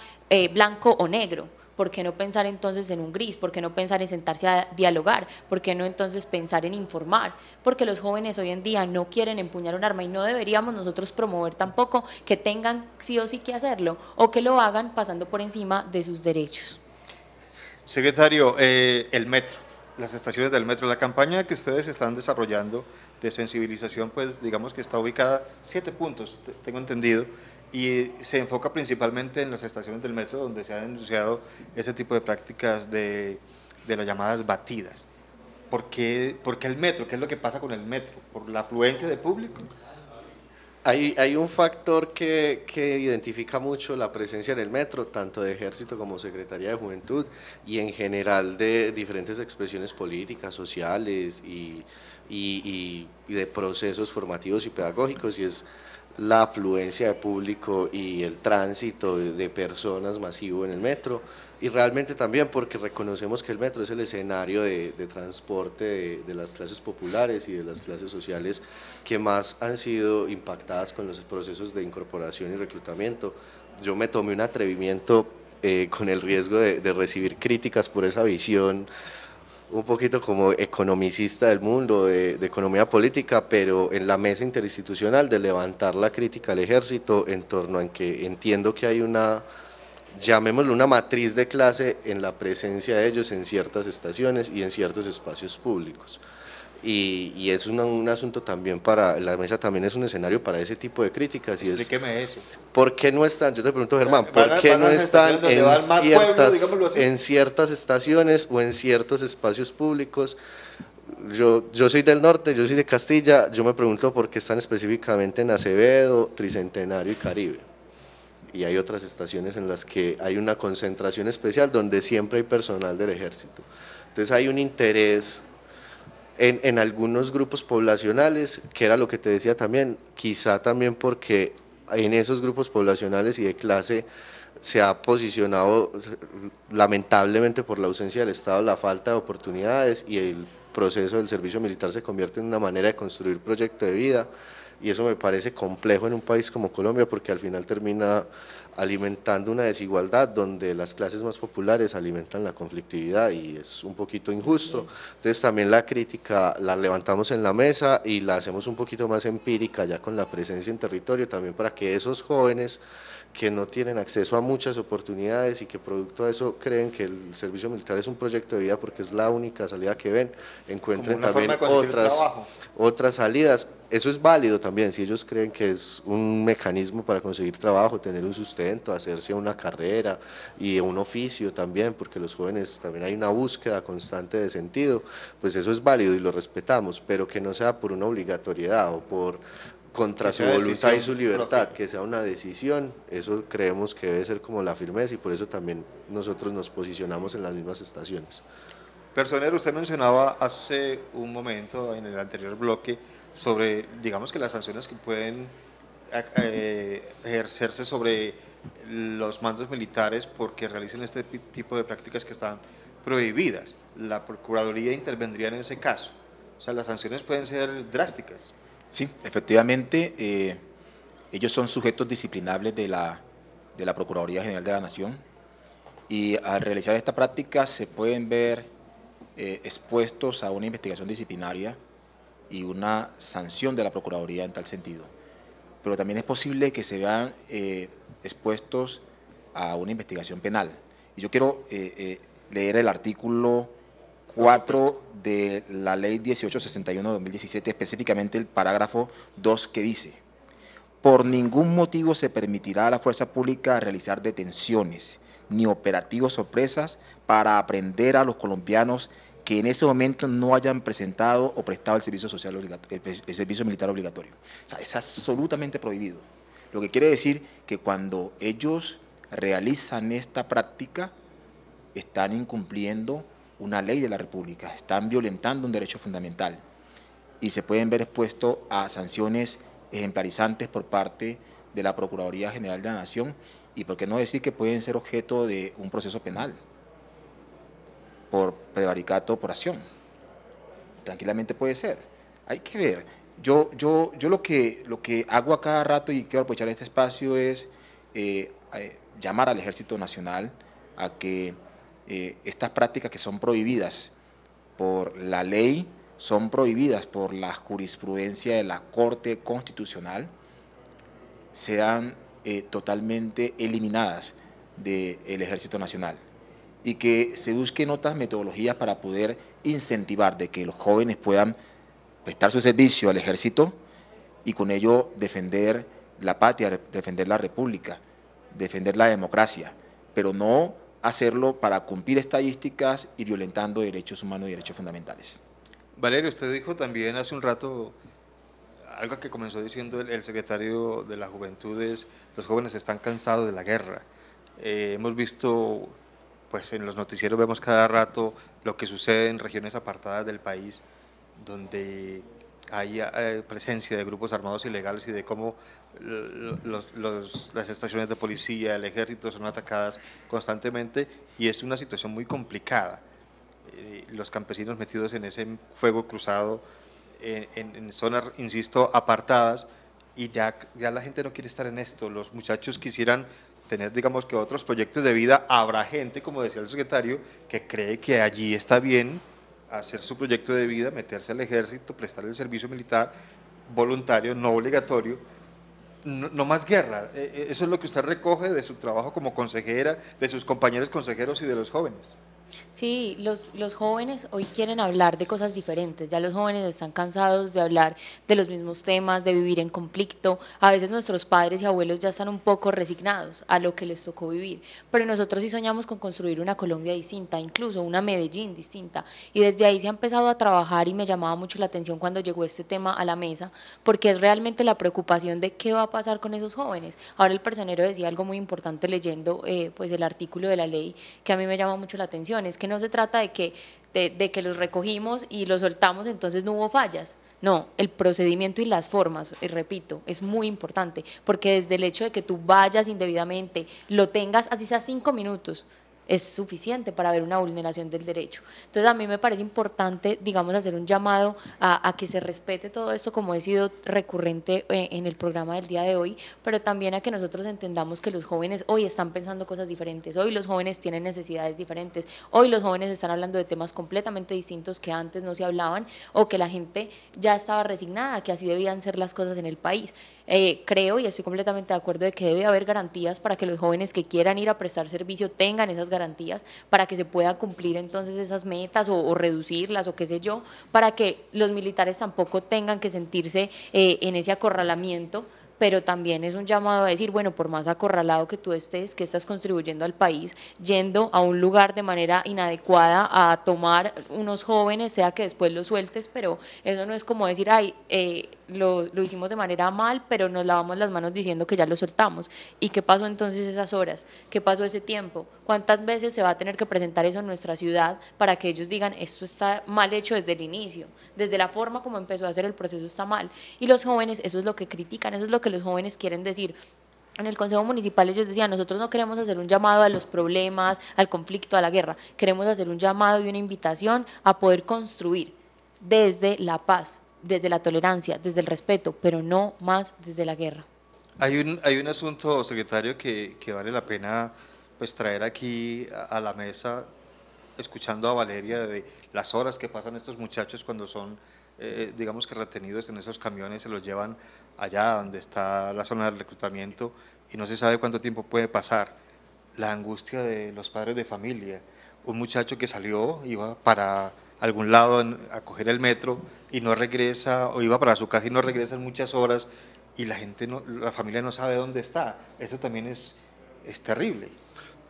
blanco o negro ¿por qué no pensar entonces en un gris? ¿Por qué no pensar en sentarse a dialogar? ¿Por qué no entonces pensar en informar? Porque los jóvenes hoy en día no quieren empuñar un arma y no deberíamos nosotros promover tampoco que tengan sí o sí que hacerlo o que lo hagan pasando por encima de sus derechos. Secretario, eh, el metro, las estaciones del metro, la campaña que ustedes están desarrollando de sensibilización, pues digamos que está ubicada siete puntos, tengo entendido, y se enfoca principalmente en las estaciones del metro donde se han denunciado ese tipo de prácticas de, de las llamadas batidas. ¿Por qué, el metro? ¿Qué es lo que pasa con el metro? ¿Por la afluencia de público? Hay, hay un factor que, que, identifica mucho la presencia en el metro, tanto de Ejército como Secretaría de Juventud, y en general de diferentes expresiones políticas, sociales y, y, y de procesos formativos y pedagógicos, y es la afluencia de público y el tránsito de personas masivo en el metro y realmente también porque reconocemos que el metro es el escenario de, transporte de, las clases populares y de las clases sociales que más han sido impactadas con los procesos de incorporación y reclutamiento. Yo me tomé un atrevimiento eh, con el riesgo de, de recibir críticas por esa visión un poquito como economicista del mundo, de, de, economía política, pero en la mesa interinstitucional de levantar la crítica al ejército en torno a que entiendo que hay una, llamémoslo una matriz de clase en la presencia de ellos en ciertas estaciones y en ciertos espacios públicos y, es un asunto también para, la mesa también es un escenario para ese tipo de críticas. Y es, eso. ¿Por qué no están, yo te pregunto Germán, por qué no están en ciertas, en ciertas estaciones o en ciertos espacios públicos? Yo, yo, soy del norte, yo soy de Castilla, yo me pregunto por qué están específicamente en Acevedo, Tricentenario y Caribe. Y hay otras estaciones en las que hay una concentración especial donde siempre hay personal del ejército. Entonces hay un interés en, algunos grupos poblacionales, que era lo que te decía también, quizá también porque en esos grupos poblacionales y de clase se ha posicionado lamentablemente por la ausencia del Estado, la falta de oportunidades y el proceso del servicio militar se convierte en una manera de construir proyecto de vida y eso me parece complejo en un país como Colombia porque al final termina alimentando una desigualdad donde las clases más populares alimentan la conflictividad y es un poquito injusto. Entonces también la crítica la levantamos en la mesa y la hacemos un poquito más empírica ya con la presencia en territorio también para que esos jóvenes que no tienen acceso a muchas oportunidades y que producto de eso creen que el servicio militar es un proyecto de vida porque es la única salida que ven, encuentren también otras, otras salidas eso es válido también, si ellos creen que es un mecanismo para conseguir trabajo, tener un sustento, hacerse una carrera y un oficio también, porque los jóvenes también hay una búsqueda constante de sentido, pues eso es válido y lo respetamos, pero que no sea por una obligatoriedad o por contra su voluntad y su libertad, que sea una decisión, eso creemos que debe ser como la firmeza y por eso también nosotros nos posicionamos en las mismas estaciones. Personero, usted mencionaba hace un momento en el anterior bloque sobre, digamos que las sanciones que pueden eh, eh, ejercerse sobre los mandos militares porque realicen este tipo de prácticas que están prohibidas. La Procuraduría intervendría en ese caso. O sea, las sanciones pueden ser drásticas. Sí, efectivamente, eh, ellos son sujetos disciplinables de la, Procuraduría General de la Nación y al realizar esta práctica se pueden ver expuestos a una investigación disciplinaria y una sanción de la Procuraduría en tal sentido. Pero también es posible que se vean eh, expuestos a una investigación penal. Y yo quiero eh, eh, leer el artículo 4 de la Ley 1861 de 2017, específicamente el parágrafo 2 que dice, por ningún motivo se permitirá a la fuerza pública realizar detenciones ni operativos o presas para aprender a los colombianos que en ese momento no hayan presentado o prestado el servicio social el servicio militar obligatorio. es absolutamente prohibido. Lo que quiere decir que cuando ellos realizan esta práctica, están incumpliendo una ley de la República, están violentando un derecho fundamental y se pueden ver expuestos a sanciones ejemplarizantes por parte de la Procuraduría General de la Nación y por qué no decir que pueden ser objeto de un proceso penal por prevaricato o por acción. Tranquilamente puede ser. Hay que ver. Yo, yo, yo lo, que, lo que hago a cada rato y quiero aprovechar este espacio es eh, eh, llamar al Ejército Nacional a que eh, estas prácticas que son prohibidas por la ley, son prohibidas por la jurisprudencia de la Corte Constitucional, sean totalmente eliminadas del Ejército Nacional y que se busquen otras metodologías para poder incentivar de que los jóvenes puedan prestar su servicio al ejército y con ello defender la patria, defender la república, defender la democracia, pero no hacerlo para cumplir estadísticas y violentando derechos humanos y derechos fundamentales. Valerio, usted dijo también hace un rato algo que comenzó diciendo el, secretario de las Juventudes, los jóvenes están cansados de la guerra. Eh, hemos visto pues en los noticieros vemos cada rato lo que sucede en regiones apartadas del país, donde hay eh, presencia de grupos armados ilegales y de cómo eh, las estaciones de policía, el ejército son atacadas constantemente y es una situación muy complicada. Eh, los campesinos metidos en ese fuego cruzado, en, zonas, insisto, apartadas, y ya la gente no quiere estar en esto. Los muchachos quisieran tener, digamos que otros proyectos de vida, habrá gente, como decía el secretario, que cree que allí está bien hacer su proyecto de vida, meterse al ejército, prestar el servicio militar voluntario, no obligatorio, no, más guerra. Eh, eh, eso es lo que usted recoge de su trabajo como consejera, de sus compañeros consejeros y de los jóvenes. Sí, los, los jóvenes hoy quieren hablar de cosas diferentes, ya los jóvenes están cansados de hablar de los mismos temas, de vivir en conflicto, a veces nuestros padres y abuelos ya están un poco resignados a lo que les tocó vivir, pero nosotros sí soñamos con construir una Colombia distinta, incluso una Medellín distinta, y desde ahí se ha empezado a trabajar y me llamaba mucho la atención cuando llegó este tema a la mesa, porque es realmente la preocupación de qué va a pasar con esos jóvenes. Ahora el personero decía algo muy importante leyendo eh, pues el artículo de la ley que a mí me llama mucho la atención es que no se trata de que, que los recogimos y los soltamos, entonces no hubo fallas. No, el procedimiento y las formas, eh, repito, es muy importante, porque desde el hecho de que tú vayas indebidamente, lo tengas así sea cinco minutos, es suficiente para ver una vulneración del derecho. Entonces a mí me parece importante, digamos, hacer un llamado a, que se respete todo esto, como he sido recurrente eh, en el programa del día de hoy, pero también a que nosotros entendamos que los jóvenes hoy están pensando cosas diferentes, hoy los jóvenes tienen necesidades diferentes, hoy los jóvenes están hablando de temas completamente distintos que antes no se hablaban o que la gente ya estaba resignada, que así debían ser las cosas en el país. Eh, creo y estoy completamente de acuerdo de que debe haber garantías para que los jóvenes que quieran ir a prestar servicio tengan esas garantías para que se puedan cumplir entonces esas metas o, reducirlas o qué sé yo, para que los militares tampoco tengan que sentirse eh, en ese acorralamiento pero también es un llamado a decir, bueno, por más acorralado que tú estés, que estás contribuyendo al país, yendo a un lugar de manera inadecuada a tomar unos jóvenes, sea que después los sueltes, pero eso no es como decir, ay, eh, lo, hicimos de manera mal, pero nos lavamos las manos diciendo que ya lo soltamos. ¿Y qué pasó entonces esas horas? ¿Qué pasó ese tiempo? ¿Cuántas veces se va a tener que presentar eso en nuestra ciudad para que ellos digan esto está mal hecho desde el inicio? Desde la forma como empezó a hacer el proceso está mal. Y los jóvenes, eso es lo que critican, eso es lo que los jóvenes quieren decir en el Consejo Municipal ellos decían, nosotros no queremos hacer un llamado a los problemas, al conflicto, a la guerra, queremos hacer un llamado y una invitación a poder construir desde la paz, desde la tolerancia, desde el respeto, pero no más desde la guerra. Hay un, hay un asunto, secretario, que, que vale la pena pues, traer aquí a, la mesa, escuchando a Valeria, de las horas que pasan estos muchachos cuando son, eh, eh, digamos que retenidos en esos camiones, se los llevan allá donde está la zona de reclutamiento y no se sabe cuánto tiempo puede pasar. La angustia de los padres de familia. Un muchacho que salió, iba para algún lado a coger el metro y no regresa, o iba para su casa y no regresa en muchas horas y la gente, la familia no sabe dónde está. Eso también es, es terrible.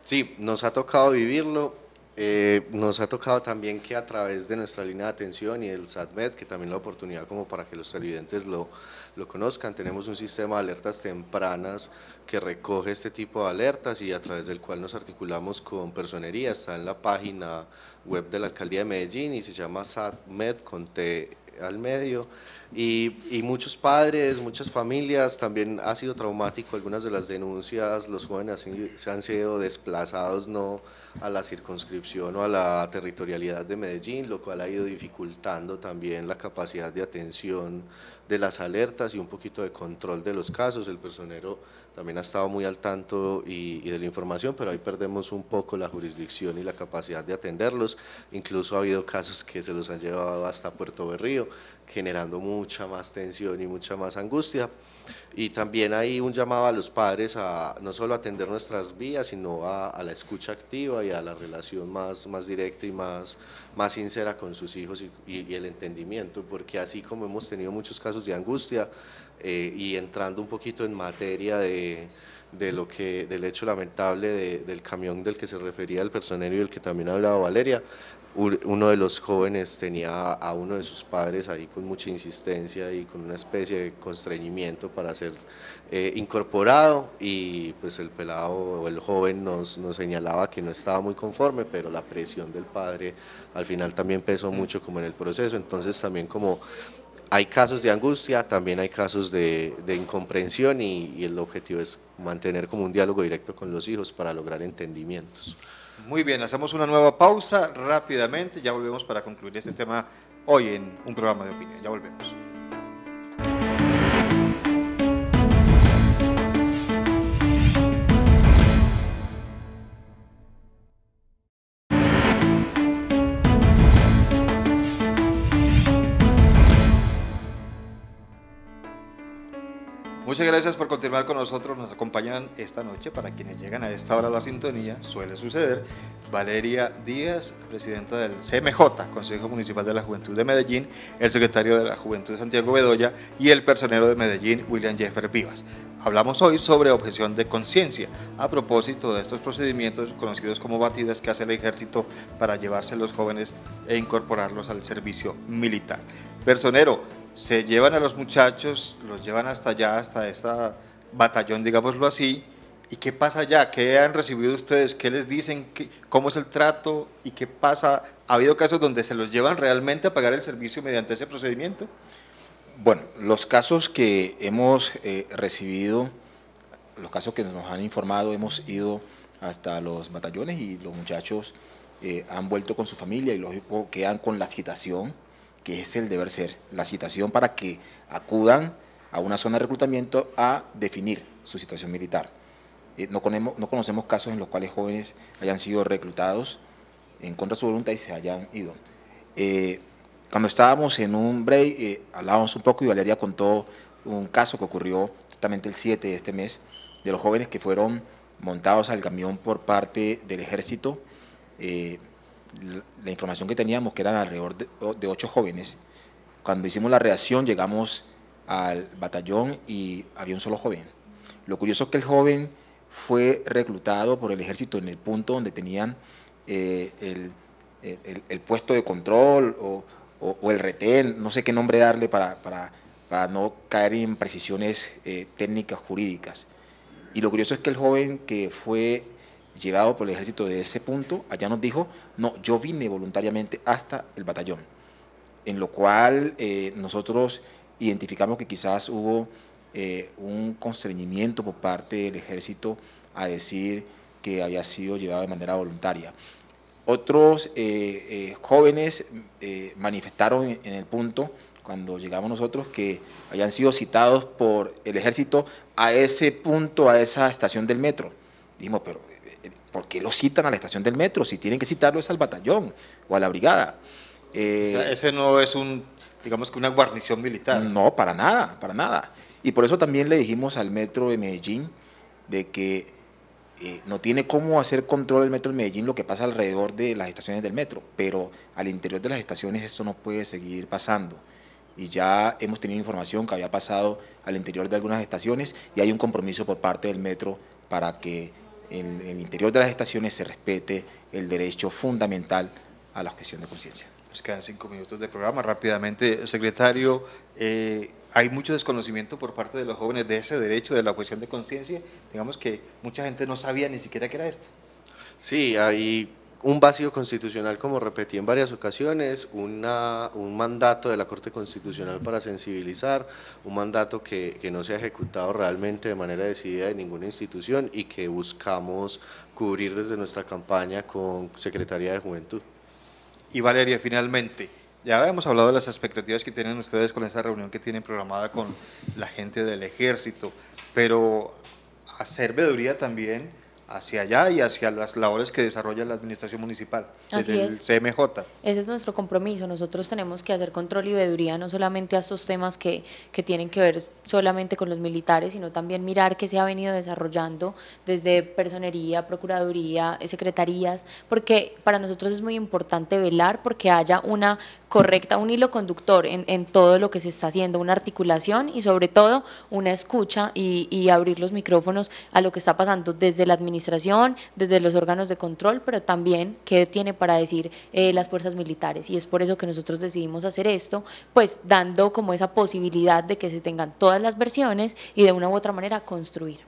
Sí, nos ha tocado vivirlo. Eh, nos ha tocado también que a través de nuestra línea de atención y el SATMED, que también la oportunidad como para que los televidentes lo, lo conozcan, tenemos un sistema de alertas tempranas que recoge este tipo de alertas y a través del cual nos articulamos con personería. Está en la página web de la Alcaldía de Medellín y se llama SATMED con T al medio. Y, y, muchos padres, muchas familias, también ha sido traumático algunas de las denuncias, los jóvenes se han sido desplazados no a la circunscripción o a la territorialidad de Medellín, lo cual ha ido dificultando también la capacidad de atención de las alertas y un poquito de control de los casos. El personero también ha estado muy al tanto y, de la información, pero ahí perdemos un poco la jurisdicción y la capacidad de atenderlos. Incluso ha habido casos que se los han llevado hasta Puerto Berrío, generando mucha más tensión y mucha más angustia. Y también hay un llamado a los padres a no solo atender nuestras vías, sino a, la escucha activa y a la relación más, más directa y más, más sincera con sus hijos y el entendimiento, porque así como hemos tenido muchos casos de angustia, eh, y entrando un poquito en materia de, lo que, del hecho lamentable del camión del que se refería el personero y del que también hablaba Valeria, uno de los jóvenes tenía a uno de sus padres ahí con mucha insistencia y con una especie de constreñimiento para ser eh, incorporado y pues el pelado o el joven nos, señalaba que no estaba muy conforme, pero la presión del padre al final también pesó mucho como en el proceso, entonces también como hay casos de angustia, también hay casos de, incomprensión y, el objetivo es mantener como un diálogo directo con los hijos para lograr entendimientos. Muy bien, hacemos una nueva pausa rápidamente, ya volvemos para concluir este tema hoy en un programa de opinión. Ya volvemos. Muchas gracias por continuar con nosotros. Nos acompañan esta noche, para quienes llegan a esta hora a la sintonía, suele suceder, Valeria Díaz, presidenta del CMJ, Consejo Municipal de la Juventud de Medellín, el secretario de la Juventud Santiago Bedoya y el personero de Medellín, William Jeffer Vivas. Hablamos hoy sobre objeción de conciencia a propósito de estos procedimientos conocidos como batidas que hace el ejército para llevarse a los jóvenes e incorporarlos al servicio militar. Personero, se llevan a los muchachos, los llevan hasta allá, hasta esta batallón, digámoslo así, ¿Y qué pasa allá? ¿Qué han recibido ustedes? ¿Qué les dicen? ¿Cómo es el trato? ¿Y qué pasa? ¿Ha habido casos donde se los llevan realmente a pagar el servicio mediante ese procedimiento? Bueno, los casos que hemos eh, recibido, los casos que nos han informado, hemos ido hasta los batallones y los muchachos eh, han vuelto con su familia y lógico quedan con la citación que es el deber ser, la citación para que acudan a una zona de reclutamiento a definir su situación militar. Eh, no, no, conocemos, casos en los cuales jóvenes hayan sido reclutados en contra de su voluntad y se hayan ido. Eh, cuando estábamos en un break, eh, hablábamos un poco y Valeria contó un caso que ocurrió justamente el 7 de este mes, de los jóvenes que fueron montados al camión por parte del ejército la información que teníamos, que eran alrededor de, ocho jóvenes, cuando hicimos la reacción llegamos al batallón y había un solo joven. Lo curioso es que el joven fue reclutado por el ejército en el punto donde tenían eh, el, puesto de control o, el retén, no sé qué nombre darle para, no caer en precisiones eh, técnicas jurídicas. Y lo curioso es que el joven que fue llevado por el ejército de ese punto, allá nos dijo, no, yo vine voluntariamente hasta el batallón, en lo cual eh, nosotros identificamos que quizás hubo eh, un constreñimiento por parte del ejército a decir que había sido llevado de manera voluntaria. Otros eh, jóvenes manifestaron en, el punto cuando llegamos nosotros, que habían sido citados por el ejército a ese punto, a esa estación del metro. Dijimos, pero ¿por qué lo citan a la estación del metro? Si tienen que citarlo es al batallón o a la brigada. Eh, ese no es un, digamos que una guarnición militar. No, para nada, para nada. Y por eso también le dijimos al metro de Medellín de que eh, no tiene cómo hacer control el metro de Medellín lo que pasa alrededor de las estaciones del metro, pero al interior de las estaciones esto no puede seguir pasando. Y ya hemos tenido información que había pasado al interior de algunas estaciones y hay un compromiso por parte del metro para que en, el interior de las estaciones se respete el derecho fundamental a la objeción de conciencia. Nos quedan cinco minutos de programa. Rápidamente, secretario, eh, hay mucho desconocimiento por parte de los jóvenes de ese derecho de la objeción de conciencia. Digamos que mucha gente no sabía ni siquiera que era esto. Sí, hay un vacío constitucional, como repetí en varias ocasiones, un mandato de la Corte Constitucional para sensibilizar, un mandato que, no se ha ejecutado realmente de manera decidida en ninguna institución y que buscamos cubrir desde nuestra campaña con Secretaría de Juventud. Y Valeria, finalmente, ya hemos hablado de las expectativas que tienen ustedes con esa reunión que tienen programada con la gente del ejército, pero hacer veduría también hacia allá y hacia las labores que desarrolla la administración municipal, desde es. el CMJ. Ese es nuestro compromiso. Nosotros tenemos que hacer control y veeduría no solamente a estos temas que, que tienen que ver solamente con los militares, sino también mirar qué se ha venido desarrollando desde personería, procuraduría, eh, secretarías, porque para nosotros es muy importante velar porque haya una correcta, un hilo conductor en, en todo lo que se está haciendo, una articulación y sobre todo una escucha y, y abrir los micrófonos a lo que está pasando desde la administración desde los órganos de control, pero también qué tiene para decir eh, las fuerzas militares. Y es por eso que nosotros decidimos hacer esto, pues dando como esa posibilidad de que se tengan todas las versiones y de una u otra manera construir.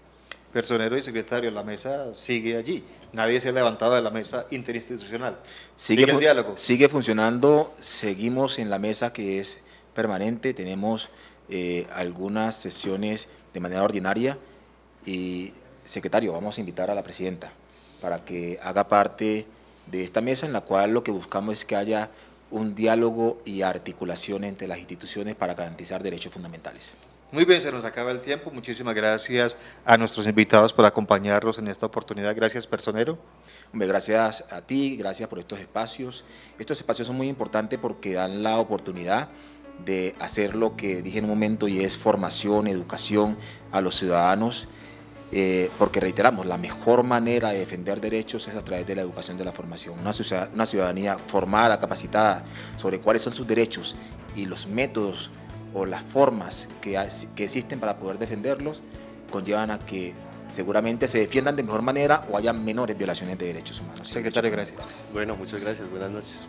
Personero y secretario, la mesa sigue allí. Nadie se ha levantado de la mesa interinstitucional. Sigue, el diálogo. Sigue funcionando, seguimos en la mesa que es permanente, tenemos eh, algunas sesiones de manera ordinaria y secretario, vamos a invitar a la presidenta para que haga parte de esta mesa en la cual lo que buscamos es que haya un diálogo y articulación entre las instituciones para garantizar derechos fundamentales. Muy bien, se nos acaba el tiempo. Muchísimas gracias a nuestros invitados por acompañarnos en esta oportunidad. Gracias, personero. Hombre, gracias a ti, gracias por estos espacios. Estos espacios son muy importantes porque dan la oportunidad de hacer lo que dije en un momento y es formación, educación a los ciudadanos eh, porque reiteramos, la mejor manera de defender derechos es a través de la educación de la formación. Una, ciudadanía formada, capacitada sobre cuáles son sus derechos y los métodos o las formas que, existen para poder defenderlos conllevan a que seguramente se defiendan de mejor manera o haya menores violaciones de derechos humanos. Secretario, gracias. Bueno, muchas gracias. Buenas noches.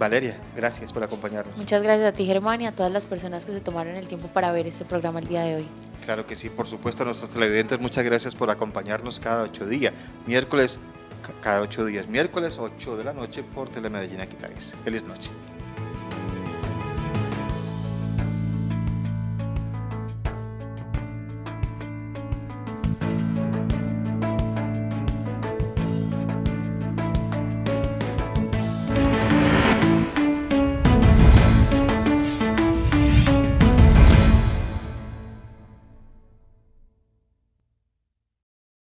Valeria, gracias por acompañarnos. Muchas gracias a ti, Germán, y a todas las personas que se tomaron el tiempo para ver este programa el día de hoy. Claro que sí, por supuesto, a nuestros televidentes, muchas gracias por acompañarnos cada ocho días. Miércoles, cada ocho días, miércoles, 8 de la noche por Telemedellín Aquitares. Feliz noche.